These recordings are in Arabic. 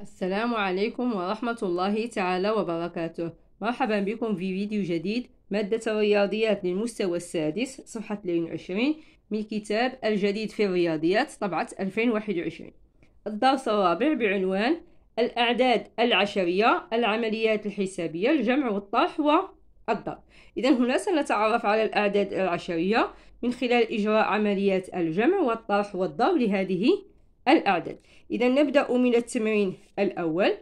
السلام عليكم ورحمة الله تعالى وبركاته مرحبا بكم في فيديو جديد مادة الرياضيات للمستوى السادس صفحة 22 من كتاب الجديد في الرياضيات طبعة 2021 الدرس الرابع بعنوان الأعداد العشرية العمليات الحسابية الجمع والطرح والضرب إذا هنا سنتعرف على الأعداد العشرية من خلال إجراء عمليات الجمع والطرح والضرب لهذه الأعداد إذا نبدأ من التمرين الأول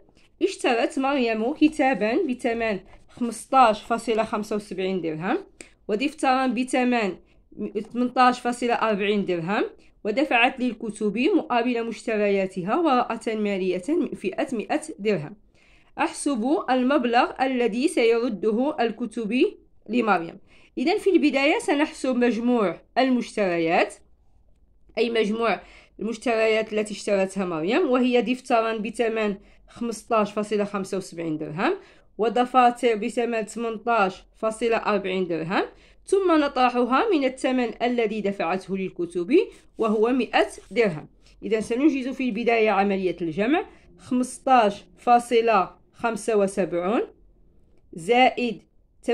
اشترت مريم كتابا بثمن 15.75 درهم ودفترا بثمن 18.40 درهم ودفعت للكتب مقابل مشترياتها وراءة مالية فئة 100 درهم أحسب المبلغ الذي سيرده الكتب لمريم إذا في البداية سنحسب مجموع المشتريات أي مجموع المشتريات التي اشترتها مريم وهي دفترا بثمن 15.75 درهم ودفاتر بثمن 18.40 درهم ثم نطرحها من الثمن الذي دفعته للكتب وهو 100 درهم إذا سننجز في البداية عملية الجمع 15.75 زائد 18.40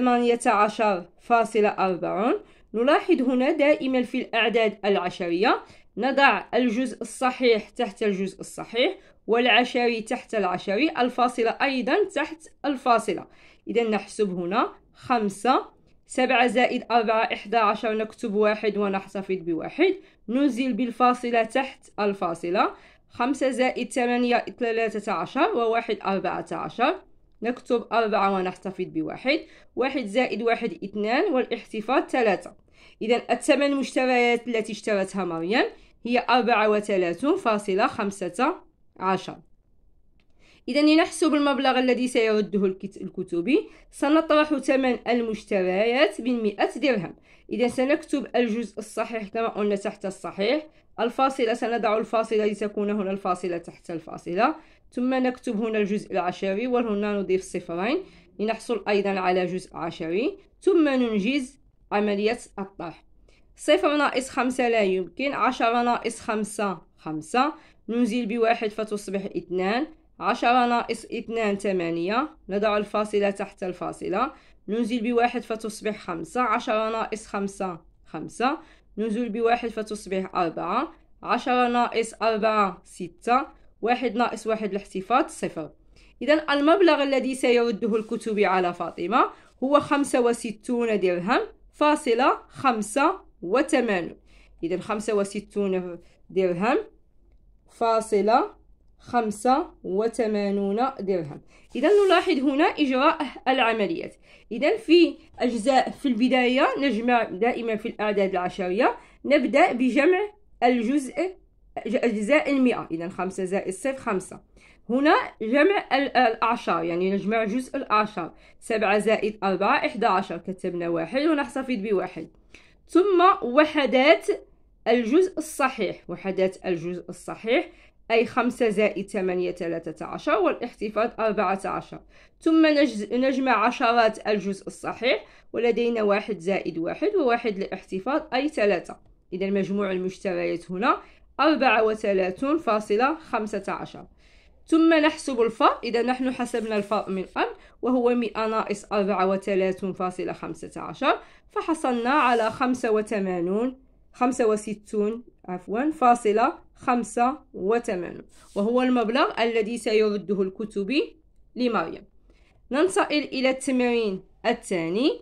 نلاحظ هنا دائما في الأعداد العشرية نضع الجزء الصحيح تحت الجزء الصحيح والعشري تحت العشري الفاصلة أيضا تحت الفاصلة إذا نحسب هنا خمسة سبعة زائد أربعة إحدى عشر نكتب واحد ونحتفظ بواحد نزل بالفاصلة تحت الفاصلة خمسة زائد ثمانية ثلاثة عشر وواحد أربعة عشر نكتب أربعة ونحتفظ بواحد واحد زائد واحد اثنان والاحتفاظ ثلاثة إذا الثمن مشتريات التي اشترتها مريم هي أربعة وثلاثون فاصلة خمسة عشر إذا لنحسب المبلغ الذي سيرده الكتبي سنطرح ثمن المشتريات من مئة درهم إذا سنكتب الجزء الصحيح كما قلنا تحت الصحيح الفاصلة سنضع الفاصلة لتكون هنا الفاصلة تحت الفاصلة ثم نكتب هنا الجزء العشري وهنا نضيف صفرين لنحصل أيضا على جزء عشري ثم ننجز عملية الطرح صفر ناقص خمسة لا يمكن عشرة ناقص خمسة خمسة نزيل بواحد فتصبح اثنان عشرة ناقص اثنان ثمانية نضع الفاصلة تحت الفاصلة ننزل بواحد فتصبح خمسة عشرة ناقص خمسة خمسة ننزل بواحد فتصبح أربعة عشرة ناقص أربعة ستة واحد ناقص واحد الاحتفاظ صفر إذا المبلغ الذي سيرده الكتب على فاطمة هو خمسة وستون درهم فاصلة خمسة وثمانون إذا خمسة وستون درهم فاصلة خمسة وثمانون درهم إذا نلاحظ هنا إجراء العمليات إذا في أجزاء في البداية نجمع دائما في الأعداد العشرية نبدأ بجمع الجزء أجزاء المئة إذا خمسة زائد صفر خمسة هنا جمع الأعشار يعني نجمع جزء الأعشار سبعة زائد أربعة إحدى عشر كتبنا واحد ونحتفظ بواحد ثم وحدات الجزء الصحيح وحدات الجزء الصحيح أي خمسة زائد ثمانية ثلاثة عشر والاحتفاظ أربعة عشر ثم نجمع عشرات الجزء الصحيح ولدينا واحد زائد واحد وواحد للاحتفاظ أي ثلاثة إذا مجموع المشتريات هنا أربعة وثلاثون فاصلة خمسة عشر ثم نحسب الفا إذا نحن حسبنا الفا من قبل وهو 100 ناقص 34.15 فحصلنا على 85 65 عفوا فاصلة 85 وهو المبلغ الذي سيرده الكتب لمريم ننتقل إلى التمرين الثاني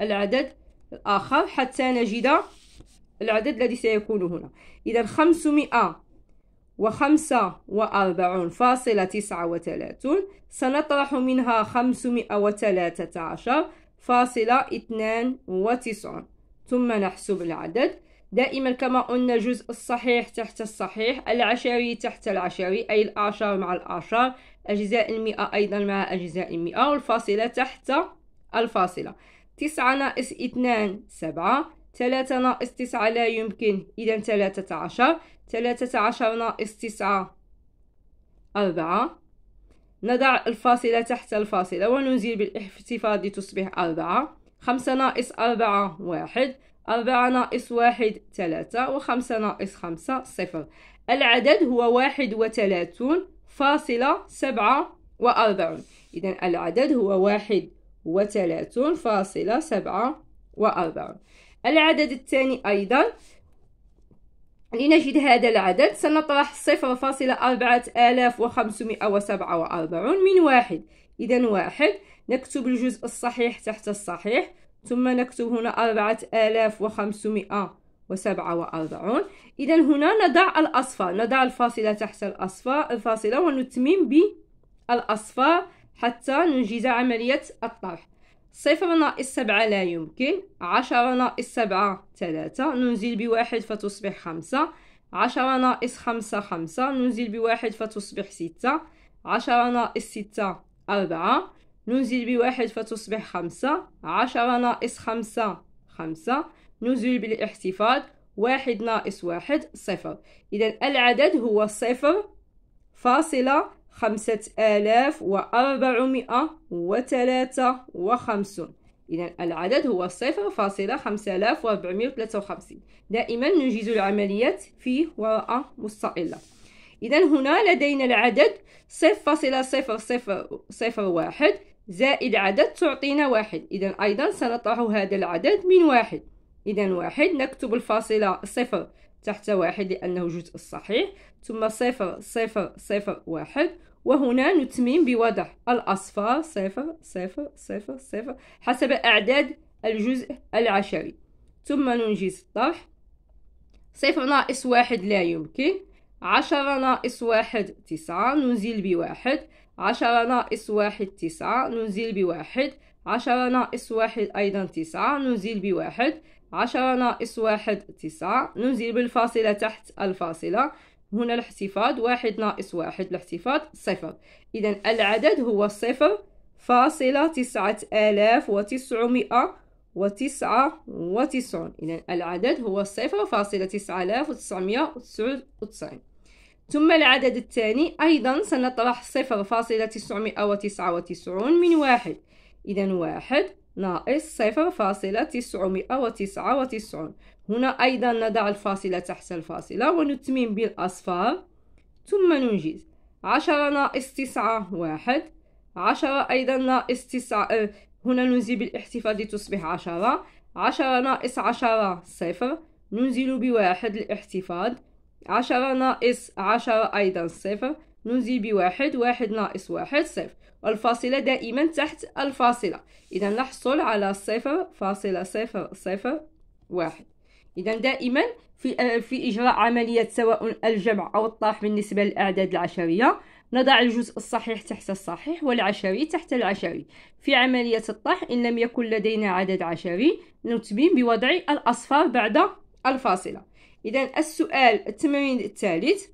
العدد الآخر حتى نجد العدد الذي سيكون هنا إذا خمسمائة وخمسة وأربعون فاصلة تسعة وثلاثون سنطرح منها خمسمائة وثلاثة عشر فاصلة اثنان وتسعون ثم نحسب العدد دائما كما قلنا جزء الصحيح تحت الصحيح العشري تحت العشري أي الأعشار مع الأعشار أجزاء المئة أيضا مع أجزاء المئة والفاصلة تحت الفاصلة تسعة ناقص اثنان سبعة ثلاثة ناقص تسعة لا يمكن إذا ثلاثة عشر ثلاثة عشر ناقص تسعة أربعة نضع الفاصلة تحت الفاصلة وننزل بالاحتفاظ لتصبح أربعة خمسة ناقص أربعة واحد أربعة ناقص واحد ثلاثة وخمسة ناقص خمسة صفر العدد هو واحد وثلاثون فاصلة سبعة وأربعون إذا العدد هو واحد وثلاثون فاصلة سبعة وأربعون العدد الثاني أيضا لنجد هذا العدد سنطرح صفر فاصلة أربعة آلاف وخمسمائة وسبعة وأربعون من واحد إذا واحد نكتب الجزء الصحيح تحت الصحيح ثم نكتب هنا أربعة آلاف وخمسمائة وسبعة وأربعون إذا هنا نضع الأصفر نضع الفاصلة تحت الأصفر الفاصلة ونتمم بالأصفار حتى ننجز عملية الطرح صفر ناقص سبعة لا يمكن عشرة ناقص سبعة ثلاثة ننزل بواحد فتصبح خمسة عشرة ناقص خمسة خمسة ننزل بواحد فتصبح ستة عشرة ناقص ستة أربعة ننزل بواحد فتصبح خمسة عشرة ناقص خمسة خمسة ننزل بالاحتفاظ واحد ناقص واحد صفر إذا العدد هو صفر فاصلة خمسة آلاف وأربعمائة وثلاثة وخمسون إذا العدد هو صفر فاصلة خمسة آلاف وأربعمائة وثلاثة وخمسين دائما ننجز العمليات في وراء مستقلة إذا هنا لدينا العدد صفر فاصلة صفر صفر صفر واحد زائد عدد تعطينا واحد إذا أيضا سنطرح هذا العدد من واحد إذا واحد نكتب الفاصلة صفر تحت واحد لأنه جزء الصحيح ثم صفر صفر صفر واحد وهنا نتمم بوضع الأصفار صفر صفر صفر صفر حسب أعداد الجزء العشري ثم ننجز الطرح صفر ناقص واحد لا يمكن عشرة ناقص واحد تسعة نزيل بواحد عشرة ناقص واحد تسعة نزيل بواحد عشرة ناقص واحد أيضا تسعة نزيل بواحد عشرة ناقص واحد تسعة ننزل بالفاصلة تحت الفاصلة هنا الاحتفاظ واحد ناقص واحد الاحتفاظ صفر إذا العدد هو صفر فاصلة تسعة آلاف وتسعمائة وتسعة وتسعون إذا العدد هو صفر فاصلة تسعة آلاف وتسعمائة وتسعة وتسعين ثم العدد الثاني أيضا سنطرح صفر فاصلة تسعمائة وتسعة وتسعون من واحد إذا واحد ناقص صفر فاصلة تسعمائة وتسعة وتسعون هنا أيضا نضع الفاصلة تحت الفاصلة ونتمم بالأصفار ثم ننجز عشرة ناقص تسعة واحد عشرة أيضا ناقص تسعة آه، هنا ننزل بالاحتفال لتصبح عشرة عشرة ناقص عشرة صفر ننزل بواحد الاحتفاظ عشرة ناقص عشرة أيضا صفر ننزل بواحد واحد ناقص واحد صفر والفاصلة دائما تحت الفاصلة إذا نحصل على صفر فاصلة صفر صفر واحد إذا دائما في آه، في إجراء عملية سواء الجمع أو الطرح بالنسبة للأعداد العشرية نضع الجزء الصحيح تحت الصحيح والعشري تحت العشري في عملية الطرح إن لم يكن لدينا عدد عشري نتمم بوضع الأصفار بعد الفاصلة إذا السؤال التمرين الثالث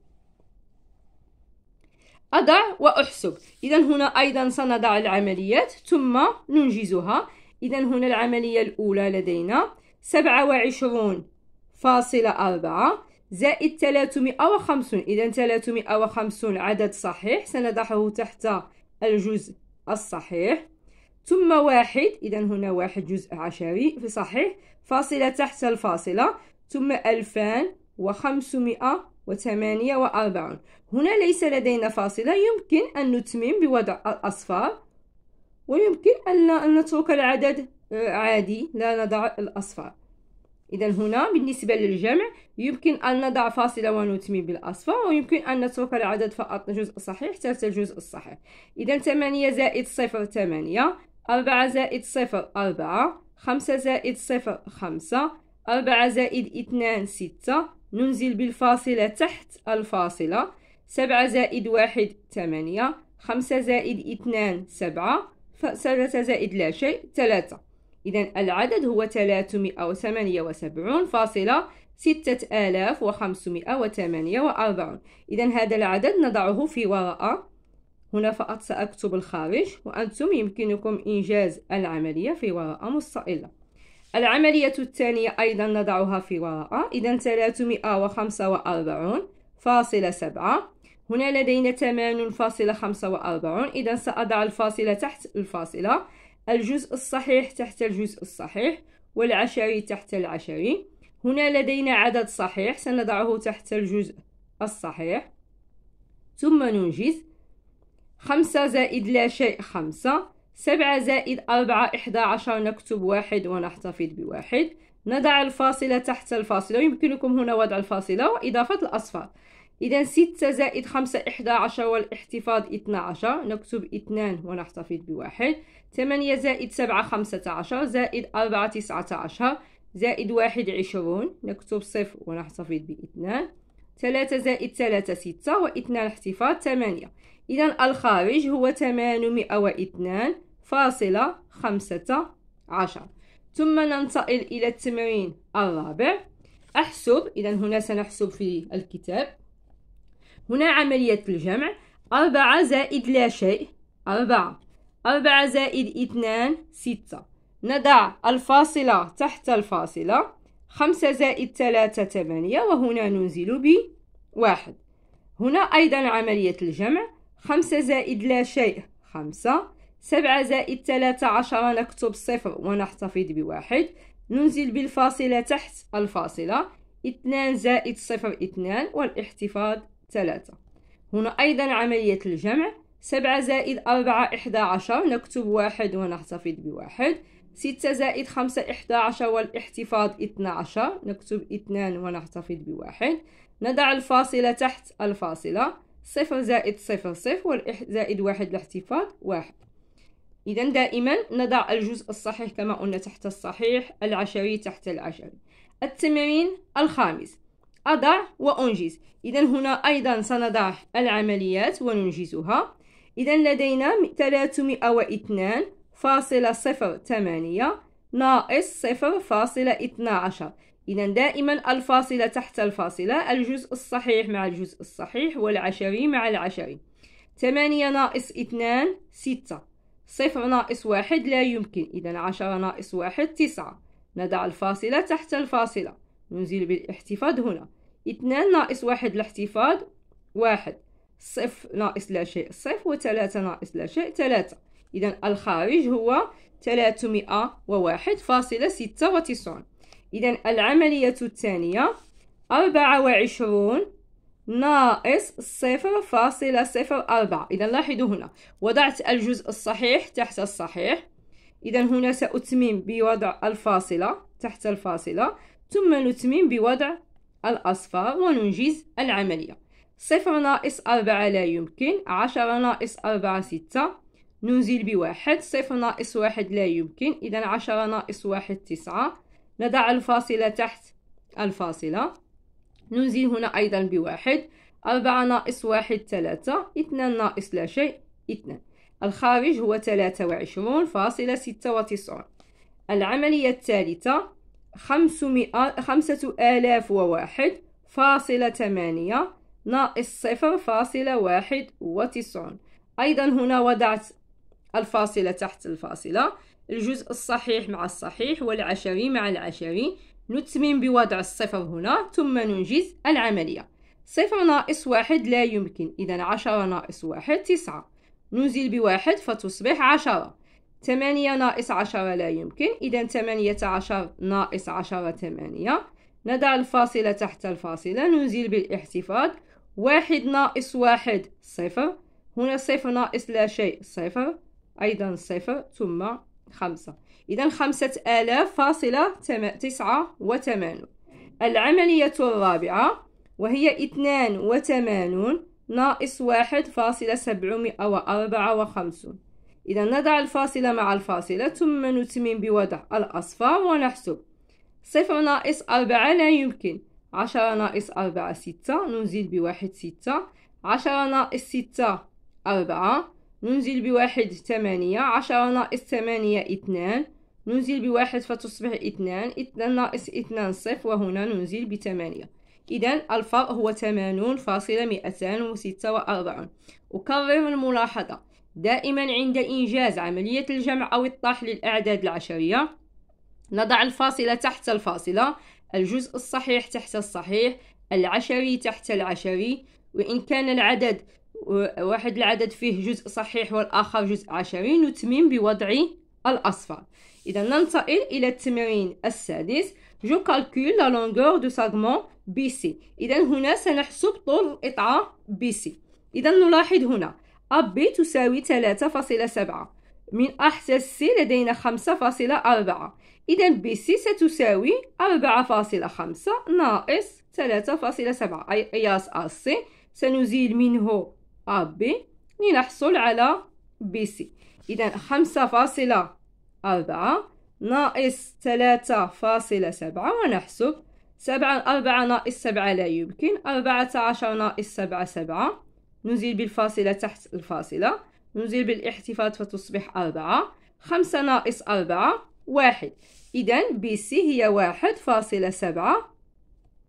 أضع وأحسب إذا هنا أيضا سنضع العمليات ثم ننجزها إذا هنا العملية الأولى لدينا سبعة وعشرون فاصلة أربعة زائد وخمسون إذا وخمسون عدد صحيح سنضعه تحت الجزء الصحيح ثم واحد إذا هنا واحد جزء عشري في صحيح فاصلة تحت الفاصلة ثم ألفان وخمسمائة وثمانية وأربعون هنا ليس لدينا فاصلة يمكن أن نتمم بوضع الأصفار ويمكن أن نترك العدد آه، عادي لا نضع الأصفار إذا هنا بالنسبة للجمع يمكن أن نضع فاصلة ونتمم بالأصفار ويمكن أن نترك العدد فقط الجزء الصحيح تلت الجزء الصحيح إذا 8 زائد 0 8 4 زائد 0 4 5 زائد 0 5 4 زائد 2 6 ننزل بالفاصلة تحت الفاصلة سبعة زائد واحد ثمانية خمسة زائد اثنان سبعة ثلاثة زائد لا شيء ثلاثة إذا العدد هو ثلاثمائة وثمانية وسبعون فاصلة ستة آلاف وخمسمائة وثمانية وأربعون إذا هذا العدد نضعه في وراء هنا فقط سأكتب الخارج وأنتم يمكنكم إنجاز العملية في وراء مستقلة العملية الثانية أيضا نضعها في ورقة إذا 345 فاصلة سبعة هنا لدينا 8.45 إذا سأضع الفاصلة تحت الفاصلة الجزء الصحيح تحت الجزء الصحيح والعشري تحت العشري هنا لدينا عدد صحيح سنضعه تحت الجزء الصحيح ثم ننجز خمسة زائد لا شيء خمسة سبعة زائد أربعة إحدى عشر نكتب واحد ونحتفظ بواحد نضع الفاصلة تحت الفاصلة يمكنكم هنا وضع الفاصلة وإضافة الأصفار إذا ستة زائد خمسة إحدى عشر والاحتفاظ اثنا عشر نكتب اثنان ونحتفظ بواحد ثمانية زائد سبعة خمسة عشر زائد أربعة تسعة عشر زائد واحد عشرون نكتب صفر ونحتفظ باثنان ثلاثة زائد ثلاثة ستة واثنان احتفاظ ثمانية إذا الخارج هو فاصلة خمسة عشر ثم ننتقل إلى التمرين الرابع أحسب إذا هنا سنحسب في الكتاب هنا عملية الجمع أربعة زائد لا شيء أربعة أربعة زائد اثنان ستة نضع الفاصلة تحت الفاصلة خمسة زائد ثلاثة ثمانية وهنا ننزل بواحد هنا أيضا عملية الجمع خمسة زائد لا شيء خمسة سبعة زائد ثلاثة عشر نكتب صفر ونحتفظ بواحد ننزل بالفاصلة تحت الفاصلة اثنان زائد صفر اثنان والاحتفاظ ثلاثة هنا أيضا عملية الجمع سبعة زائد أربعة إحدى عشر نكتب واحد ونحتفظ بواحد ستة زائد خمسة إحدى عشر والاحتفاظ اثنى عشر نكتب اثنان ونحتفظ بواحد نضع الفاصلة تحت الفاصلة صفر زائد صفر صفر زائد واحد الاحتفاظ واحد إذا دائما نضع الجزء الصحيح كما قلنا تحت الصحيح العشري تحت العشري التمرين الخامس أضع وأنجز إذا هنا أيضا سنضع العمليات وننجزها إذا لدينا 302 فاصلة صفر ثمانية ناقص صفر فاصلة اثنا عشر إذا دائما الفاصلة تحت الفاصلة الجزء الصحيح مع الجزء الصحيح والعشري مع العشري ثمانية ناقص اثنان ستة صفر ناقص واحد لا يمكن إذا عشرة ناقص واحد تسعة نضع الفاصلة تحت الفاصلة ننزل بالاحتفاظ هنا اثنان ناقص واحد الاحتفاظ واحد صفر ناقص لا شيء صفر وثلاثة ناقص لا شيء ثلاثة إذا الخارج هو ثلاثمائة وواحد فاصلة ستة وتسعون إذا العملية الثانية أربعة وعشرون ناقص صفر فاصلة صفر أربعة إذا لاحظوا هنا وضعت الجزء الصحيح تحت الصحيح إذا هنا سأتمم بوضع الفاصلة تحت الفاصلة ثم نتمم بوضع الأصفر وننجز العملية صفر ناقص أربعة لا يمكن عشرة ناقص أربعة ستة ننزل بواحد صفر ناقص واحد لا يمكن إذا عشرة ناقص واحد تسعة نضع الفاصلة تحت الفاصلة نزيل هنا أيضا بواحد أربعة ناقص واحد ثلاثة اثنان ناقص لا شيء اثنان الخارج هو ثلاثة وعشرون فاصلة ستة وتسعون العملية الثالثة خمسمائة خمسة آلاف وواحد فاصلة ثمانية ناقص صفر فاصلة واحد وتسعون أيضا هنا وضعت الفاصلة تحت الفاصلة الجزء الصحيح مع الصحيح والعشري مع العشري نتمم بوضع الصفر هنا ثم ننجز العملية صفر ناقص واحد لا يمكن إذا عشرة ناقص واحد تسعة نزيل بواحد فتصبح عشرة ثمانية ناقص عشرة لا يمكن إذا ثمانية عشر ناقص عشرة ثمانية نضع الفاصلة تحت الفاصلة نزيل بالاحتفاظ واحد ناقص واحد صفر هنا صفر ناقص لا شيء صفر أيضا صفر ثم خمسة إذا خمسة آلاف فاصلة تسعة وثمانون العملية الرابعة وهي اثنان وثمانون ناقص واحد فاصلة سبعمائة وأربعة وخمسون إذا نضع الفاصلة مع الفاصلة ثم نتمم بوضع الأصفار ونحسب صفر ناقص أربعة لا يمكن عشرة ناقص أربعة ستة نزيل بواحد ستة عشرة ناقص ستة أربعة ننزل بواحد ثمانية عشرة ناقص ثمانية اثنان ننزل بواحد فتصبح اثنان اثنان ناقص اثنان صفر وهنا ننزل بثمانية إذا الفرق هو ثمانون فاصلة مئتان وستة وأربعون أكرر الملاحظة دائما عند إنجاز عملية الجمع أو الطرح للأعداد العشرية نضع الفاصلة تحت الفاصلة الجزء الصحيح تحت الصحيح العشري تحت العشري وإن كان العدد واحد العدد فيه جزء صحيح والآخر جزء عشري نتمم بوضع الأصفر إذا ننتقل إلى التمرين السادس جو calcule la longueur du segment BC إذا هنا سنحسب طول القطعة BC إذا نلاحظ هنا AB تساوي 3.7 من أحسن C لدينا 5.4 إذا BC ستساوي 4.5 ناقص 3.7 أي قياس AC سنزيل منه AB لنحصل على BC إذا خمسة فاصلة أربعة ناقص ثلاثة فاصلة سبعة ونحسب سبعة أربعة ناقص سبعة لا يمكن أربعة عشر ناقص سبعة سبعة نزيل بالفاصلة تحت الفاصلة نزيل بالاحتفاظ فتصبح أربعة خمسة ناقص أربعة واحد إذا بي سي هي واحد فاصلة سبعة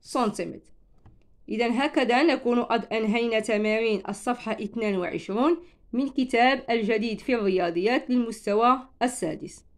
سنتيمتر إذا هكذا نكون قد أنهينا تمارين الصفحة 22 من كتاب الجديد في الرياضيات للمستوى السادس